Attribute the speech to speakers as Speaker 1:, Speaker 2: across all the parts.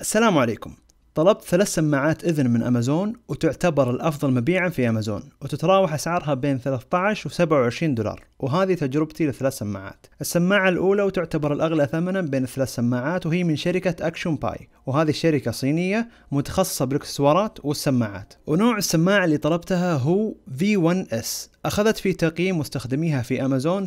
Speaker 1: السلام عليكم طلبت ثلاث سماعات إذن من أمازون وتعتبر الأفضل مبيعا في أمازون وتتراوح أسعارها بين 13 و 27 دولار وهذه تجربتي لثلاث سماعات السماعة الأولى وتعتبر الأغلى ثمنا بين الثلاث سماعات وهي من شركة أكشن باي وهذه الشركة صينية متخصصة بالإكسسوارات والسماعات ونوع السماعة اللي طلبتها هو V1S أخذت في تقييم مستخدميها في أمازون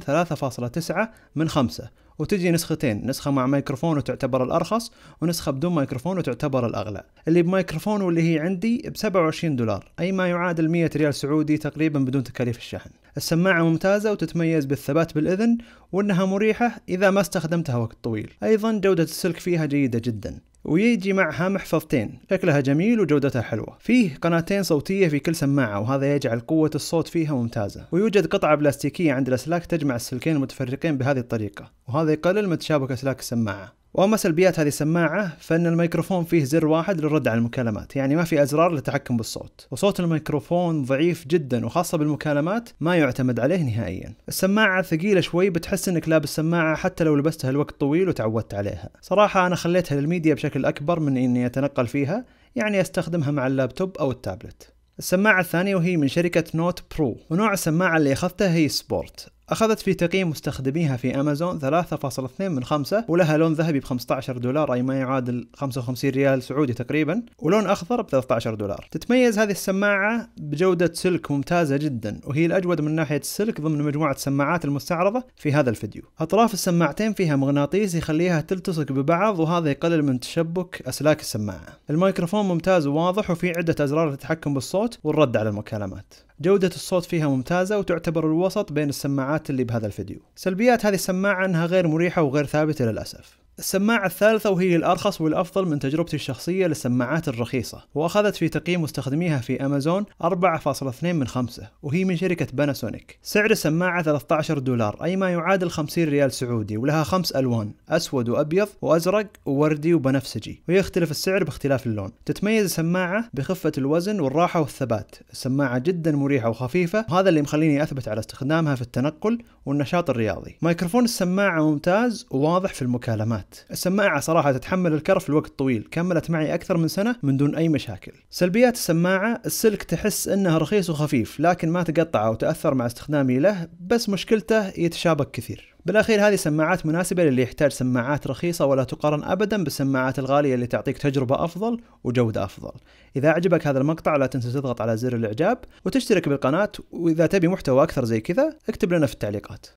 Speaker 1: 3.9 من 5 وتجي نسختين نسخة مع ميكروفون وتعتبر الأرخص ونسخة بدون ميكروفون وتعتبر الأغلى اللي بميكروفون واللي هي عندي ب 27 دولار أي ما يعادل 100 ريال سعودي تقريبا بدون تكاليف الشحن السماعة ممتازة وتتميز بالثبات بالإذن وأنها مريحة إذا ما استخدمتها وقت طويل أيضا جودة السلك فيها جيدة جدا ويجي معها محفظتين شكلها جميل وجودتها حلوة فيه قناتين صوتية في كل سماعة وهذا يجعل قوة الصوت فيها ممتازة ويوجد قطعة بلاستيكية عند الأسلاك تجمع السلكين المتفرقين بهذه الطريقة وهذا يقلل من تشابك أسلاك السماعة واما سلبيات هذه السماعه فان الميكروفون فيه زر واحد للرد على المكالمات يعني ما في ازرار للتحكم بالصوت وصوت الميكروفون ضعيف جدا وخاصه بالمكالمات ما يعتمد عليه نهائيا السماعه ثقيله شوي بتحس انك لابس سماعه حتى لو لبستها لوقت طويل وتعودت عليها صراحه انا خليتها للميديا بشكل اكبر من اني اتنقل فيها يعني استخدمها مع اللابتوب او التابلت السماعة الثانية وهي من شركة نوت برو ونوع السماعة اللي أخذتها هي سبورت أخذت في تقييم مستخدميها في أمازون 3.2 من 5 ولها لون ذهبي ب 15 دولار أي ما يعادل 55 ريال سعودي تقريبا ولون أخضر ب 13 دولار تتميز هذه السماعة بجودة سلك ممتازة جدا وهي الأجود من ناحية السلك ضمن مجموعة السماعات المستعرضة في هذا الفيديو أطراف السماعتين فيها مغناطيس يخليها تلتصق ببعض وهذا يقلل من تشبك أسلاك السماعة الميكروفون ممتاز وواضح وفي عدة أزرار للتحكم بالصوت والرد على المكالمات جودة الصوت فيها ممتازة وتعتبر الوسط بين السماعات اللي بهذا الفيديو سلبيات هذه السماعة أنها غير مريحة وغير ثابتة للأسف السماعة الثالثة وهي الأرخص والأفضل من تجربتي الشخصية للسماعات الرخيصة وأخذت في تقييم مستخدميها في أمازون 4.2 من 5 وهي من شركة باناسونيك سعر السماعة 13 دولار أي ما يعادل 50 ريال سعودي ولها خمس ألوان أسود وأبيض وأزرق ووردي وبنفسجي ويختلف السعر باختلاف اللون تتميز السماعة بخفة الوزن والراحة والثبات السماعة جدا مريحة وخفيفة وهذا اللي مخليني أثبت على استخدامها في التنقل والنشاط الرياضي مايكروفون السماعة ممتاز وواضح في المكالمات الوقت السماعة صراحة تتحمل الكرف لوقت طويل كملت معي أكثر من سنة من دون أي مشاكل سلبيات السماعة السلك تحس أنه رخيص وخفيف لكن ما تقطع أو تأثر مع استخدامي له بس مشكلته يتشابك كثير بالاخير هذه سماعات مناسبه للي يحتاج سماعات رخيصه ولا تقارن ابدا بالسماعات الغاليه اللي تعطيك تجربه افضل وجوده افضل. اذا عجبك هذا المقطع لا تنسى تضغط على زر الاعجاب وتشترك بالقناه واذا تبي محتوى اكثر زي كذا اكتب لنا في التعليقات.